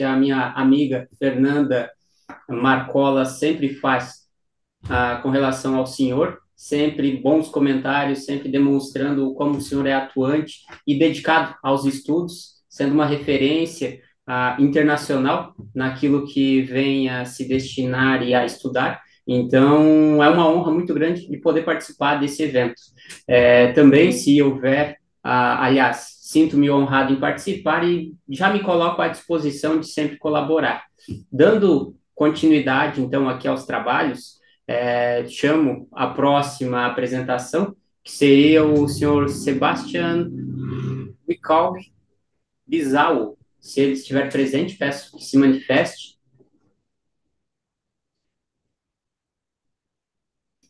que a minha amiga Fernanda Marcola sempre faz ah, com relação ao senhor, sempre bons comentários, sempre demonstrando como o senhor é atuante e dedicado aos estudos, sendo uma referência ah, internacional naquilo que vem a se destinar e a estudar. Então, é uma honra muito grande de poder participar desse evento. É, também, se houver ah, aliás, sinto-me honrado em participar e já me coloco à disposição de sempre colaborar. Dando continuidade, então, aqui aos trabalhos, é, chamo a próxima apresentação, que seria o senhor Sebastian Wicog Bizarro. Se ele estiver presente, peço que se manifeste.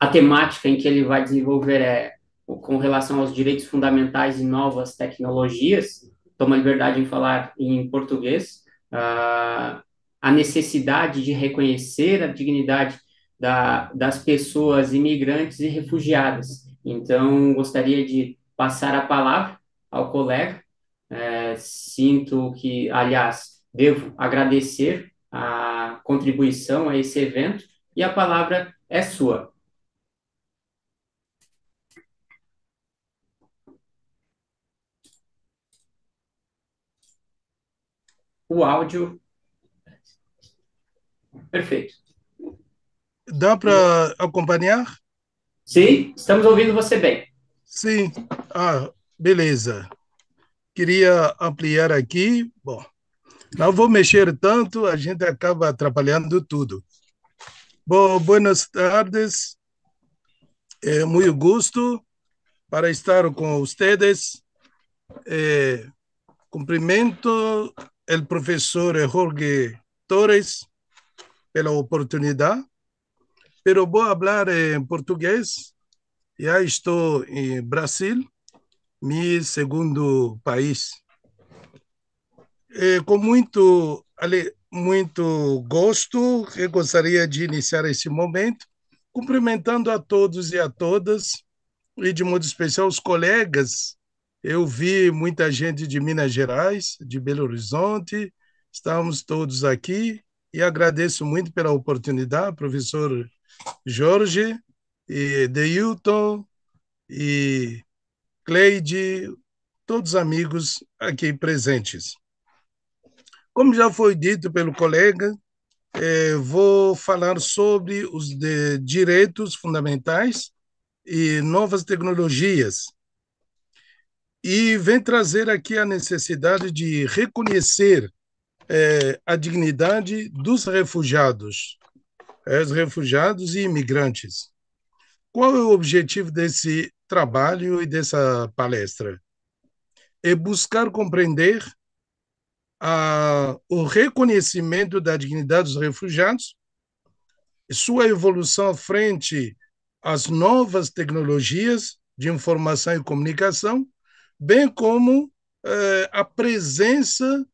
A temática em que ele vai desenvolver é com relação aos direitos fundamentais e novas tecnologias, tomo a liberdade em falar em português, uh, a necessidade de reconhecer a dignidade da, das pessoas imigrantes e refugiadas. Então, gostaria de passar a palavra ao colega. É, sinto que, aliás, devo agradecer a contribuição a esse evento e a palavra é sua. o áudio. Perfeito. Dá para acompanhar? Sim, estamos ouvindo você bem. Sim. Ah, beleza. Queria ampliar aqui. Bom, não vou mexer tanto, a gente acaba atrapalhando tudo. Bom, buenas tardes. É muito gosto para estar com vocês. É, cumprimento o professor Jorge Torres pela oportunidade. Pero vou falar em português. Já estou em Brasil, meu segundo país. Eh, com muito, muito gosto, eu gostaria de iniciar esse momento cumprimentando a todos e a todas, e de modo especial os colegas eu vi muita gente de Minas Gerais, de Belo Horizonte, estamos todos aqui e agradeço muito pela oportunidade, professor Jorge, e Deilton e Cleide, todos amigos aqui presentes. Como já foi dito pelo colega, eh, vou falar sobre os direitos fundamentais e novas tecnologias e vem trazer aqui a necessidade de reconhecer é, a dignidade dos refugiados, é, os refugiados e imigrantes. Qual é o objetivo desse trabalho e dessa palestra? É buscar compreender a, o reconhecimento da dignidade dos refugiados, sua evolução frente às novas tecnologias de informação e comunicação bem como é, a presença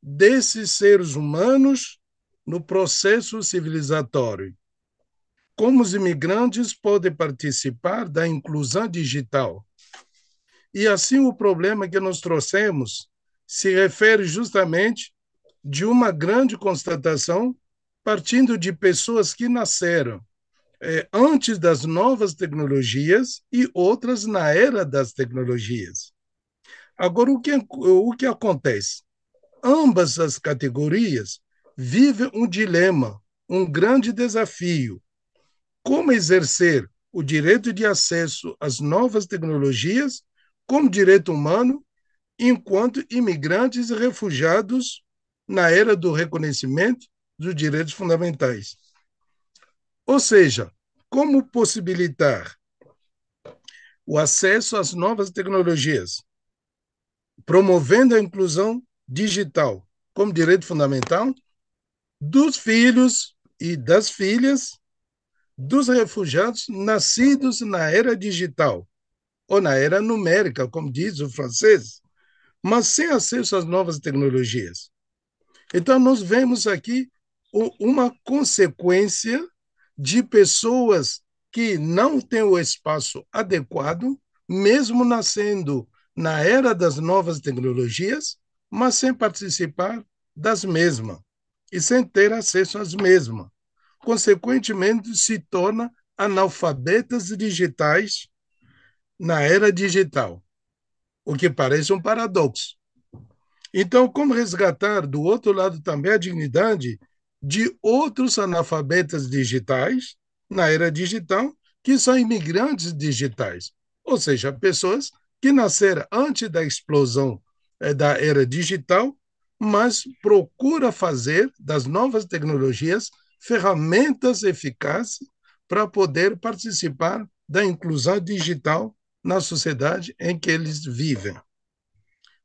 desses seres humanos no processo civilizatório. Como os imigrantes podem participar da inclusão digital? E assim o problema que nós trouxemos se refere justamente de uma grande constatação partindo de pessoas que nasceram é, antes das novas tecnologias e outras na era das tecnologias. Agora, o que, o que acontece? Ambas as categorias vivem um dilema, um grande desafio. Como exercer o direito de acesso às novas tecnologias como direito humano, enquanto imigrantes e refugiados na era do reconhecimento dos direitos fundamentais? Ou seja, como possibilitar o acesso às novas tecnologias, promovendo a inclusão digital como direito fundamental dos filhos e das filhas dos refugiados nascidos na era digital ou na era numérica, como diz o francês, mas sem acesso às novas tecnologias. Então, nós vemos aqui uma consequência de pessoas que não têm o espaço adequado, mesmo nascendo na era das novas tecnologias, mas sem participar das mesmas e sem ter acesso às mesmas. Consequentemente, se torna analfabetas digitais na era digital, o que parece um paradoxo. Então, como resgatar do outro lado também a dignidade de outros analfabetas digitais na era digital, que são imigrantes digitais, ou seja, pessoas que nascera antes da explosão é, da era digital, mas procura fazer das novas tecnologias ferramentas eficazes para poder participar da inclusão digital na sociedade em que eles vivem.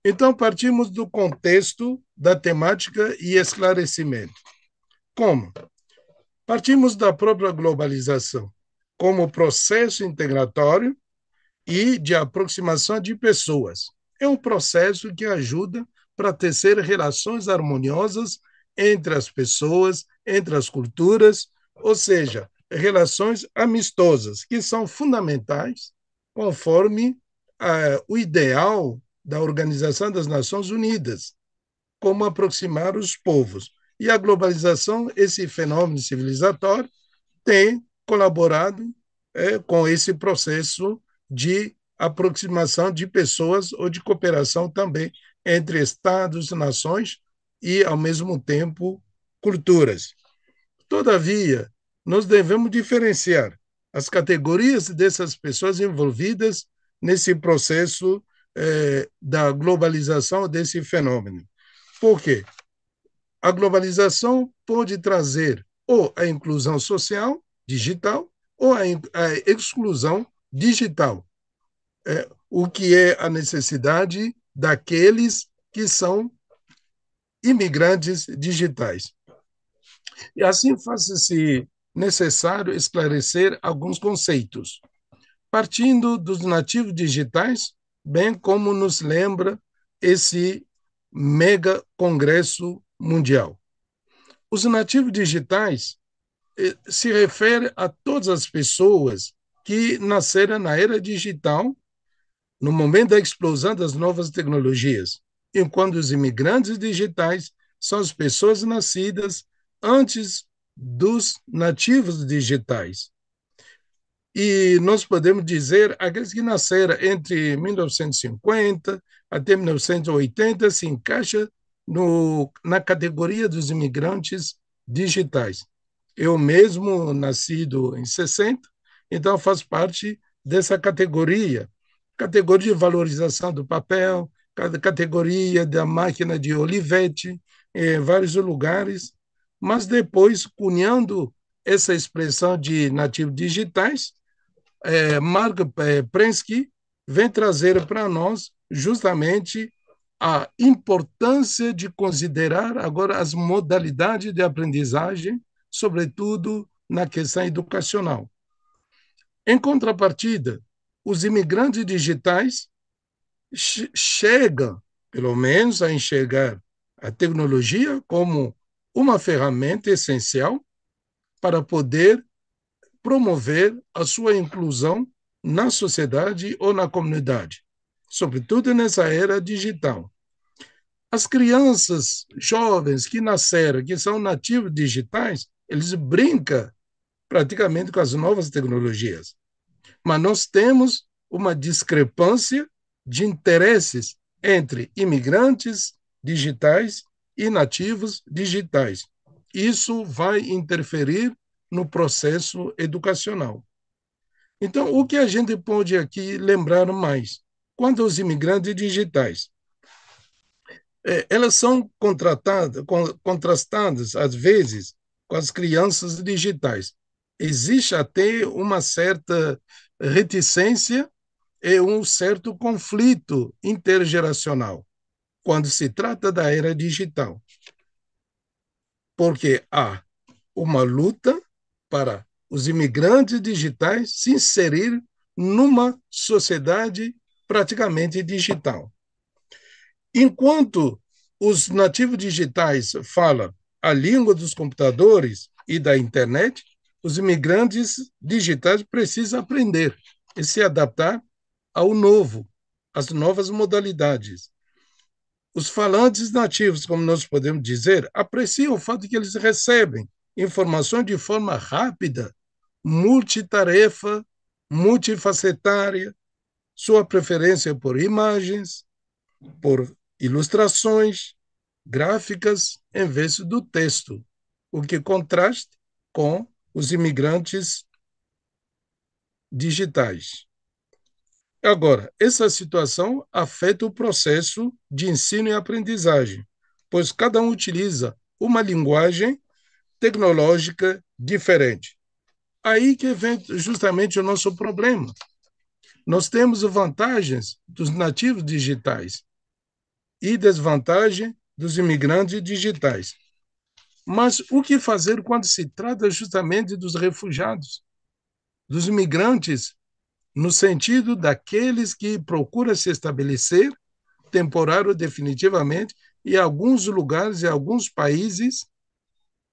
Então, partimos do contexto da temática e esclarecimento. Como? Partimos da própria globalização como processo integratório e de aproximação de pessoas. É um processo que ajuda para tecer relações harmoniosas entre as pessoas, entre as culturas, ou seja, relações amistosas, que são fundamentais conforme uh, o ideal da Organização das Nações Unidas, como aproximar os povos. E a globalização, esse fenômeno civilizatório, tem colaborado é, com esse processo de aproximação de pessoas ou de cooperação também entre estados, nações e, ao mesmo tempo, culturas. Todavia, nós devemos diferenciar as categorias dessas pessoas envolvidas nesse processo eh, da globalização desse fenômeno. Por quê? A globalização pode trazer ou a inclusão social, digital, ou a, a exclusão digital, é, o que é a necessidade daqueles que são imigrantes digitais. E assim faz-se necessário esclarecer alguns conceitos, partindo dos nativos digitais, bem como nos lembra esse mega congresso mundial. Os nativos digitais eh, se refere a todas as pessoas que nasceram na era digital, no momento da explosão das novas tecnologias, enquanto os imigrantes digitais são as pessoas nascidas antes dos nativos digitais. E nós podemos dizer aqueles que nasceram entre 1950 até 1980 se encaixa no, na categoria dos imigrantes digitais. Eu mesmo nascido em 60, então, faz parte dessa categoria categoria de valorização do papel, categoria da máquina de Olivetti, em eh, vários lugares, mas depois cunhando essa expressão de nativos digitais, é, Mark eh, Prensky vem trazer para nós justamente a importância de considerar agora as modalidades de aprendizagem, sobretudo na questão educacional. Em contrapartida, os imigrantes digitais chegam, pelo menos a enxergar a tecnologia como uma ferramenta essencial para poder promover a sua inclusão na sociedade ou na comunidade, sobretudo nessa era digital. As crianças jovens que nasceram, que são nativos digitais, eles brincam praticamente com as novas tecnologias. Mas nós temos uma discrepância de interesses entre imigrantes digitais e nativos digitais. Isso vai interferir no processo educacional. Então, o que a gente pode aqui lembrar mais? Quanto aos imigrantes digitais, eh, elas são contratadas, contrastadas, às vezes, com as crianças digitais existe até uma certa reticência e um certo conflito intergeracional quando se trata da era digital. Porque há uma luta para os imigrantes digitais se inserir numa sociedade praticamente digital. Enquanto os nativos digitais falam a língua dos computadores e da internet, os imigrantes digitais precisam aprender e se adaptar ao novo, às novas modalidades. Os falantes nativos, como nós podemos dizer, apreciam o fato de que eles recebem informações de forma rápida, multitarefa, multifacetária, sua preferência por imagens, por ilustrações, gráficas, em vez do texto, o que contraste com os imigrantes digitais. Agora, essa situação afeta o processo de ensino e aprendizagem, pois cada um utiliza uma linguagem tecnológica diferente. Aí que vem justamente o nosso problema. Nós temos vantagens dos nativos digitais e desvantagem dos imigrantes digitais. Mas o que fazer quando se trata justamente dos refugiados, dos imigrantes, no sentido daqueles que procuram se estabelecer, temporário ou definitivamente, em alguns lugares e alguns países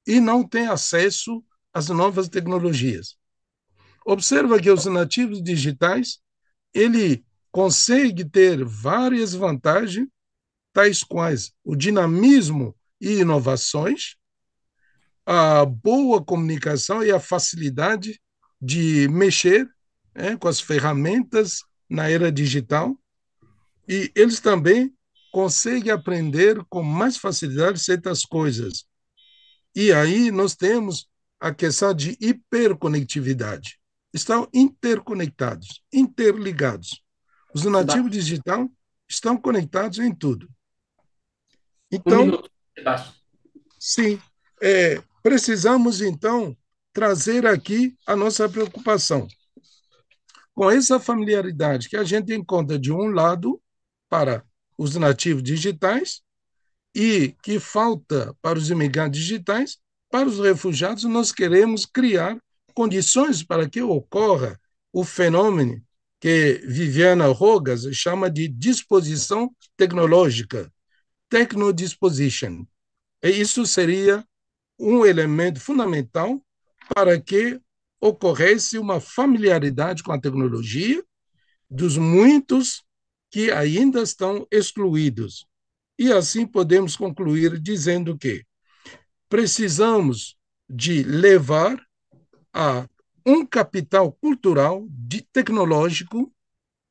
e não têm acesso às novas tecnologias? Observa que os nativos digitais, ele consegue ter várias vantagens, tais quais o dinamismo e inovações, a boa comunicação e a facilidade de mexer é, com as ferramentas na era digital. E eles também conseguem aprender com mais facilidade certas coisas. E aí nós temos a questão de hiperconectividade. Estão interconectados, interligados. Os nativos digitais estão conectados em tudo. Então, um minuto, sim, é, Precisamos, então, trazer aqui a nossa preocupação. Com essa familiaridade que a gente encontra, de um lado, para os nativos digitais, e que falta para os imigrantes digitais, para os refugiados, nós queremos criar condições para que ocorra o fenômeno que Viviana Rogas chama de disposição tecnológica, disposition. E isso seria um elemento fundamental para que ocorresse uma familiaridade com a tecnologia dos muitos que ainda estão excluídos. E assim podemos concluir dizendo que precisamos de levar a um capital cultural de, tecnológico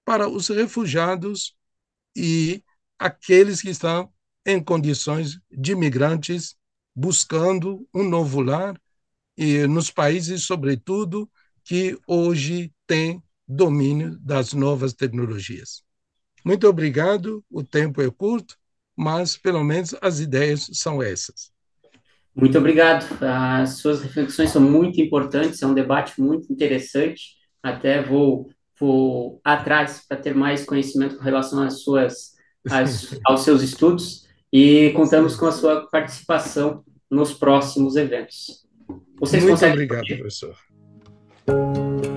para os refugiados e aqueles que estão em condições de migrantes buscando um novo lar e nos países, sobretudo, que hoje têm domínio das novas tecnologias. Muito obrigado, o tempo é curto, mas pelo menos as ideias são essas. Muito obrigado. As suas reflexões são muito importantes, é um debate muito interessante. Até vou, vou atrás para ter mais conhecimento com relação às suas, às, aos seus estudos e contamos com a sua participação nos próximos eventos. Vocês Muito conseguem... obrigado, professor.